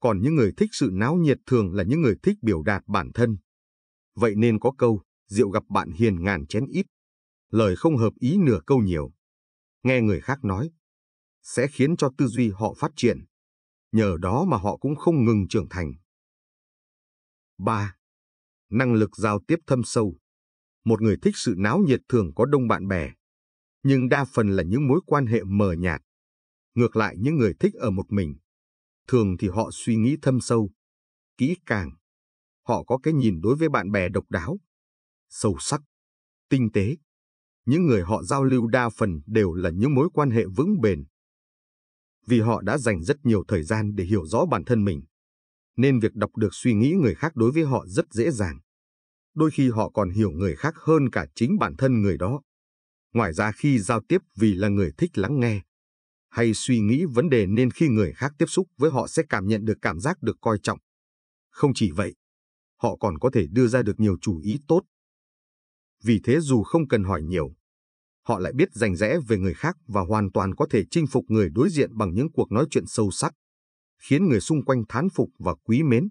Còn những người thích sự náo nhiệt thường là những người thích biểu đạt bản thân. Vậy nên có câu, rượu gặp bạn hiền ngàn chén ít lời không hợp ý nửa câu nhiều. Nghe người khác nói, sẽ khiến cho tư duy họ phát triển. Nhờ đó mà họ cũng không ngừng trưởng thành. 3. Năng lực giao tiếp thâm sâu. Một người thích sự náo nhiệt thường có đông bạn bè, nhưng đa phần là những mối quan hệ mờ nhạt. Ngược lại những người thích ở một mình, thường thì họ suy nghĩ thâm sâu, kỹ càng. Họ có cái nhìn đối với bạn bè độc đáo, sâu sắc, tinh tế những người họ giao lưu đa phần đều là những mối quan hệ vững bền. Vì họ đã dành rất nhiều thời gian để hiểu rõ bản thân mình, nên việc đọc được suy nghĩ người khác đối với họ rất dễ dàng. Đôi khi họ còn hiểu người khác hơn cả chính bản thân người đó. Ngoài ra khi giao tiếp vì là người thích lắng nghe, hay suy nghĩ vấn đề nên khi người khác tiếp xúc với họ sẽ cảm nhận được cảm giác được coi trọng. Không chỉ vậy, họ còn có thể đưa ra được nhiều chủ ý tốt vì thế dù không cần hỏi nhiều, họ lại biết rành rẽ về người khác và hoàn toàn có thể chinh phục người đối diện bằng những cuộc nói chuyện sâu sắc, khiến người xung quanh thán phục và quý mến.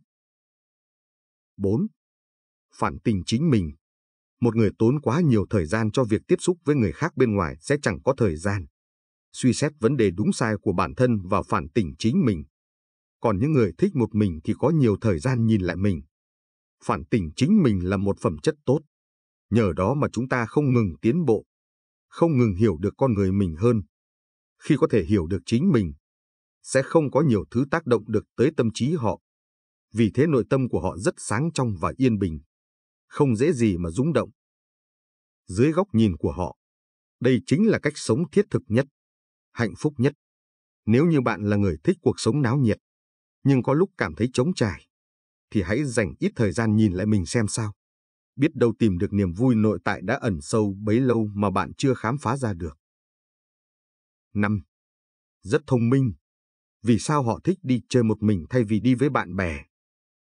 4. Phản tình chính mình Một người tốn quá nhiều thời gian cho việc tiếp xúc với người khác bên ngoài sẽ chẳng có thời gian. Suy xét vấn đề đúng sai của bản thân và phản tỉnh chính mình. Còn những người thích một mình thì có nhiều thời gian nhìn lại mình. Phản tỉnh chính mình là một phẩm chất tốt nhờ đó mà chúng ta không ngừng tiến bộ, không ngừng hiểu được con người mình hơn. Khi có thể hiểu được chính mình, sẽ không có nhiều thứ tác động được tới tâm trí họ. Vì thế nội tâm của họ rất sáng trong và yên bình, không dễ gì mà rung động. Dưới góc nhìn của họ, đây chính là cách sống thiết thực nhất, hạnh phúc nhất. Nếu như bạn là người thích cuộc sống náo nhiệt, nhưng có lúc cảm thấy trống trải, thì hãy dành ít thời gian nhìn lại mình xem sao biết đâu tìm được niềm vui nội tại đã ẩn sâu bấy lâu mà bạn chưa khám phá ra được. 5. Rất thông minh. Vì sao họ thích đi chơi một mình thay vì đi với bạn bè?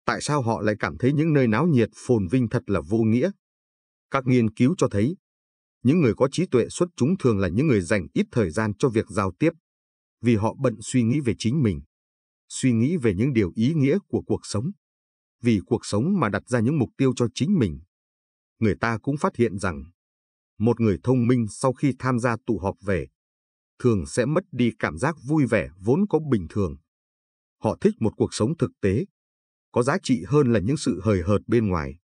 Tại sao họ lại cảm thấy những nơi náo nhiệt phồn vinh thật là vô nghĩa? Các nghiên cứu cho thấy, những người có trí tuệ xuất chúng thường là những người dành ít thời gian cho việc giao tiếp, vì họ bận suy nghĩ về chính mình, suy nghĩ về những điều ý nghĩa của cuộc sống. Vì cuộc sống mà đặt ra những mục tiêu cho chính mình, người ta cũng phát hiện rằng một người thông minh sau khi tham gia tụ họp về thường sẽ mất đi cảm giác vui vẻ vốn có bình thường. Họ thích một cuộc sống thực tế, có giá trị hơn là những sự hời hợt bên ngoài.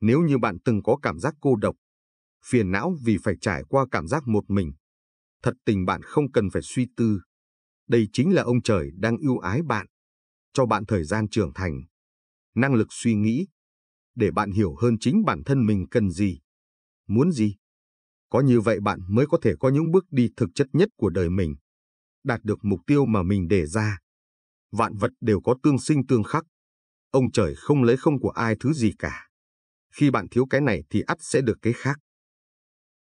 Nếu như bạn từng có cảm giác cô độc, phiền não vì phải trải qua cảm giác một mình, thật tình bạn không cần phải suy tư. Đây chính là ông trời đang ưu ái bạn, cho bạn thời gian trưởng thành, năng lực suy nghĩ, để bạn hiểu hơn chính bản thân mình cần gì, muốn gì. Có như vậy bạn mới có thể có những bước đi thực chất nhất của đời mình, đạt được mục tiêu mà mình đề ra. Vạn vật đều có tương sinh tương khắc. Ông trời không lấy không của ai thứ gì cả. Khi bạn thiếu cái này thì ắt sẽ được cái khác.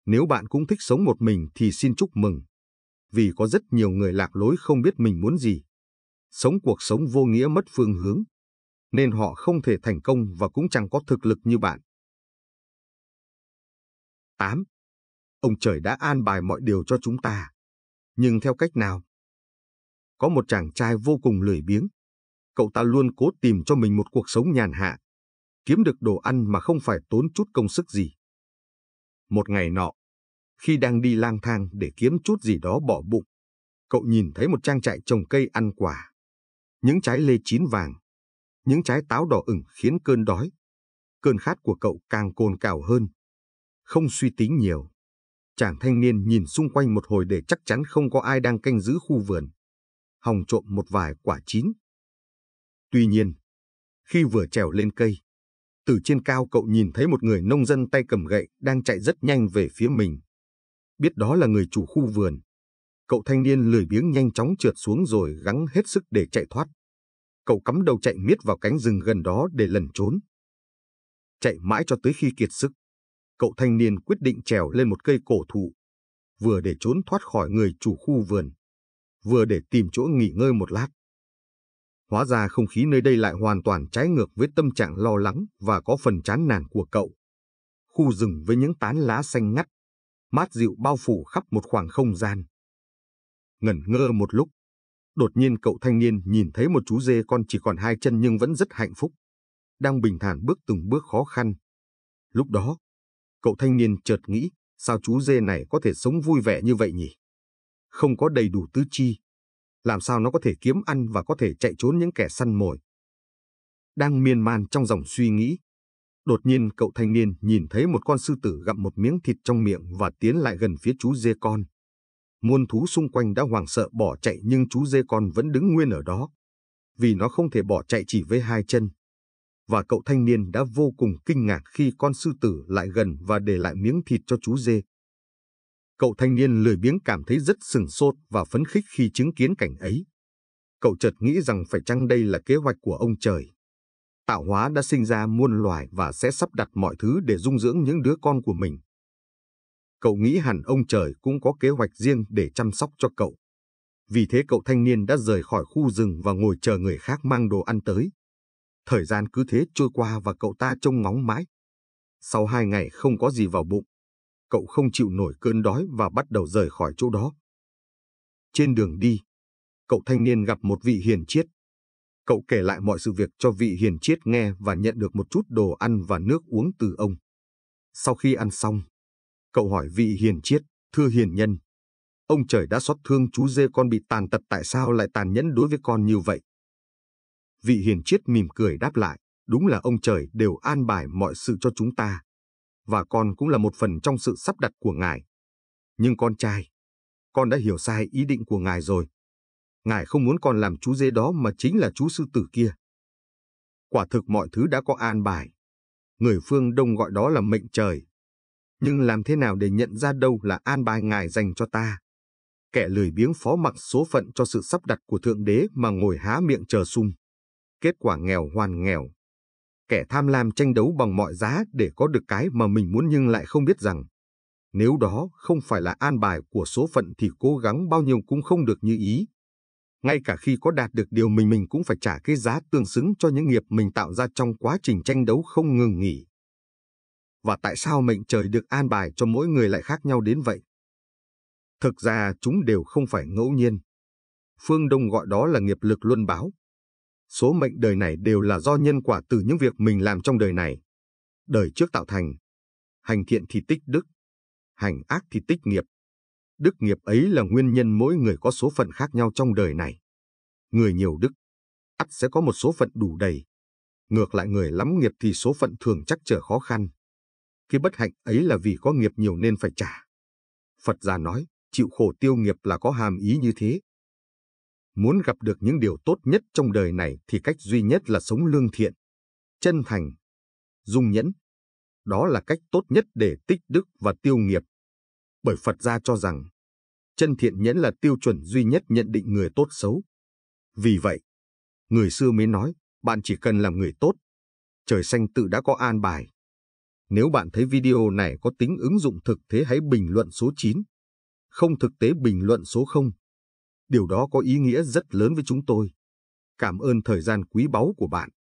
Nếu bạn cũng thích sống một mình thì xin chúc mừng. Vì có rất nhiều người lạc lối không biết mình muốn gì. Sống cuộc sống vô nghĩa mất phương hướng nên họ không thể thành công và cũng chẳng có thực lực như bạn. 8. Ông trời đã an bài mọi điều cho chúng ta. Nhưng theo cách nào? Có một chàng trai vô cùng lười biếng. Cậu ta luôn cố tìm cho mình một cuộc sống nhàn hạ, kiếm được đồ ăn mà không phải tốn chút công sức gì. Một ngày nọ, khi đang đi lang thang để kiếm chút gì đó bỏ bụng, cậu nhìn thấy một trang trại trồng cây ăn quả. Những trái lê chín vàng, những trái táo đỏ ửng khiến cơn đói. Cơn khát của cậu càng cồn cào hơn. Không suy tính nhiều. Chàng thanh niên nhìn xung quanh một hồi để chắc chắn không có ai đang canh giữ khu vườn. Hòng trộm một vài quả chín. Tuy nhiên, khi vừa trèo lên cây, từ trên cao cậu nhìn thấy một người nông dân tay cầm gậy đang chạy rất nhanh về phía mình. Biết đó là người chủ khu vườn. Cậu thanh niên lười biếng nhanh chóng trượt xuống rồi gắng hết sức để chạy thoát cậu cắm đầu chạy miết vào cánh rừng gần đó để lẩn trốn. Chạy mãi cho tới khi kiệt sức, cậu thanh niên quyết định trèo lên một cây cổ thụ, vừa để trốn thoát khỏi người chủ khu vườn, vừa để tìm chỗ nghỉ ngơi một lát. Hóa ra không khí nơi đây lại hoàn toàn trái ngược với tâm trạng lo lắng và có phần chán nản của cậu. Khu rừng với những tán lá xanh ngắt, mát dịu bao phủ khắp một khoảng không gian. Ngẩn ngơ một lúc, Đột nhiên cậu thanh niên nhìn thấy một chú dê con chỉ còn hai chân nhưng vẫn rất hạnh phúc, đang bình thản bước từng bước khó khăn. Lúc đó, cậu thanh niên chợt nghĩ, sao chú dê này có thể sống vui vẻ như vậy nhỉ? Không có đầy đủ tứ chi, làm sao nó có thể kiếm ăn và có thể chạy trốn những kẻ săn mồi? Đang miên man trong dòng suy nghĩ, đột nhiên cậu thanh niên nhìn thấy một con sư tử gặm một miếng thịt trong miệng và tiến lại gần phía chú dê con muôn thú xung quanh đã hoảng sợ bỏ chạy nhưng chú dê con vẫn đứng nguyên ở đó, vì nó không thể bỏ chạy chỉ với hai chân. Và cậu thanh niên đã vô cùng kinh ngạc khi con sư tử lại gần và để lại miếng thịt cho chú dê. Cậu thanh niên lười biếng cảm thấy rất sừng sốt và phấn khích khi chứng kiến cảnh ấy. Cậu chợt nghĩ rằng phải chăng đây là kế hoạch của ông trời. Tạo hóa đã sinh ra muôn loài và sẽ sắp đặt mọi thứ để dung dưỡng những đứa con của mình. Cậu nghĩ hẳn ông trời cũng có kế hoạch riêng để chăm sóc cho cậu. Vì thế cậu thanh niên đã rời khỏi khu rừng và ngồi chờ người khác mang đồ ăn tới. Thời gian cứ thế trôi qua và cậu ta trông ngóng mãi. Sau hai ngày không có gì vào bụng, cậu không chịu nổi cơn đói và bắt đầu rời khỏi chỗ đó. Trên đường đi, cậu thanh niên gặp một vị hiền triết. Cậu kể lại mọi sự việc cho vị hiền triết nghe và nhận được một chút đồ ăn và nước uống từ ông. Sau khi ăn xong, Cậu hỏi vị hiền triết, thưa hiền nhân, ông trời đã xót thương chú dê con bị tàn tật tại sao lại tàn nhẫn đối với con như vậy? Vị hiền triết mỉm cười đáp lại, đúng là ông trời đều an bài mọi sự cho chúng ta. Và con cũng là một phần trong sự sắp đặt của ngài. Nhưng con trai, con đã hiểu sai ý định của ngài rồi. Ngài không muốn con làm chú dê đó mà chính là chú sư tử kia. Quả thực mọi thứ đã có an bài. Người phương Đông gọi đó là mệnh trời, nhưng làm thế nào để nhận ra đâu là an bài ngài dành cho ta? Kẻ lười biếng phó mặc số phận cho sự sắp đặt của Thượng Đế mà ngồi há miệng chờ sung. Kết quả nghèo hoàn nghèo. Kẻ tham lam tranh đấu bằng mọi giá để có được cái mà mình muốn nhưng lại không biết rằng nếu đó không phải là an bài của số phận thì cố gắng bao nhiêu cũng không được như ý. Ngay cả khi có đạt được điều mình mình cũng phải trả cái giá tương xứng cho những nghiệp mình tạo ra trong quá trình tranh đấu không ngừng nghỉ và tại sao mệnh trời được an bài cho mỗi người lại khác nhau đến vậy? Thực ra chúng đều không phải ngẫu nhiên. Phương Đông gọi đó là nghiệp lực luân báo. Số mệnh đời này đều là do nhân quả từ những việc mình làm trong đời này. Đời trước tạo thành. Hành thiện thì tích đức. Hành ác thì tích nghiệp. Đức nghiệp ấy là nguyên nhân mỗi người có số phận khác nhau trong đời này. Người nhiều đức, ắt sẽ có một số phận đủ đầy. Ngược lại người lắm nghiệp thì số phận thường chắc trở khó khăn. Cái bất hạnh ấy là vì có nghiệp nhiều nên phải trả. Phật gia nói, chịu khổ tiêu nghiệp là có hàm ý như thế. Muốn gặp được những điều tốt nhất trong đời này thì cách duy nhất là sống lương thiện, chân thành, dung nhẫn. Đó là cách tốt nhất để tích đức và tiêu nghiệp. Bởi Phật gia cho rằng, chân thiện nhẫn là tiêu chuẩn duy nhất nhận định người tốt xấu. Vì vậy, người xưa mới nói, bạn chỉ cần làm người tốt, trời xanh tự đã có an bài. Nếu bạn thấy video này có tính ứng dụng thực tế hãy bình luận số 9, không thực tế bình luận số 0. Điều đó có ý nghĩa rất lớn với chúng tôi. Cảm ơn thời gian quý báu của bạn.